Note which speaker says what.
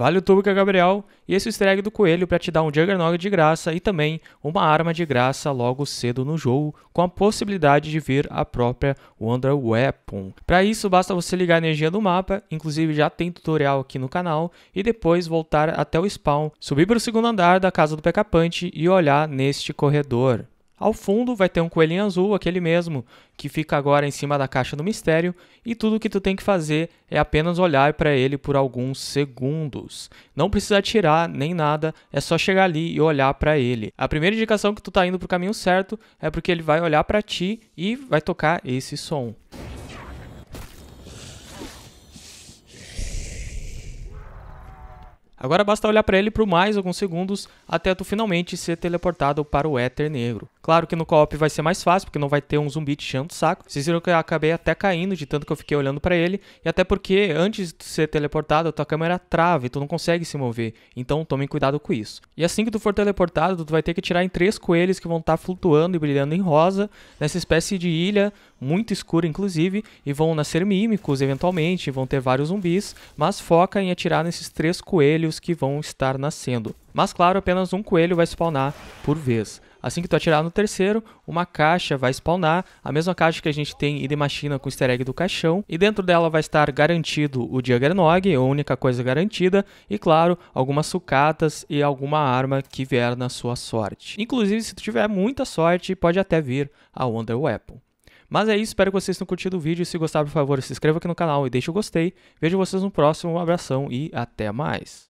Speaker 1: Vale o Tubica Gabriel e esse easter egg do coelho para te dar um Juggernaut de graça e também uma arma de graça logo cedo no jogo, com a possibilidade de vir a própria Wonder Weapon. Para isso, basta você ligar a energia do mapa, inclusive já tem tutorial aqui no canal, e depois voltar até o spawn, subir para o segundo andar da casa do Pecapante e olhar neste corredor. Ao fundo vai ter um coelhinho azul, aquele mesmo, que fica agora em cima da caixa do mistério, e tudo que tu tem que fazer é apenas olhar para ele por alguns segundos. Não precisa atirar nem nada, é só chegar ali e olhar para ele. A primeira indicação que tu tá indo pro caminho certo é porque ele vai olhar para ti e vai tocar esse som. Agora basta olhar para ele por mais alguns segundos até tu finalmente ser teleportado para o éter negro. Claro que no co-op vai ser mais fácil, porque não vai ter um zumbi te enchendo o saco. Vocês viram que eu acabei até caindo de tanto que eu fiquei olhando para ele, e até porque antes de ser teleportado, a tua câmera trava e tu não consegue se mover. Então tomem cuidado com isso. E assim que tu for teleportado, tu vai ter que tirar em três coelhos que vão estar tá flutuando e brilhando em rosa, nessa espécie de ilha, muito escura inclusive, e vão nascer mímicos eventualmente, vão ter vários zumbis, mas foca em atirar nesses três coelhos que vão estar nascendo. Mas claro, apenas um coelho vai spawnar por vez. Assim que tu atirar no terceiro, uma caixa vai spawnar, a mesma caixa que a gente tem The Machina com easter egg do caixão, e dentro dela vai estar garantido o Juggernog, a única coisa garantida, e claro, algumas sucatas e alguma arma que vier na sua sorte. Inclusive, se tu tiver muita sorte, pode até vir a Wonder Weapon. Mas é isso, espero que vocês tenham curtido o vídeo. Se gostaram, por favor, se inscreva aqui no canal e deixe o gostei. Vejo vocês no próximo, um abração e até mais.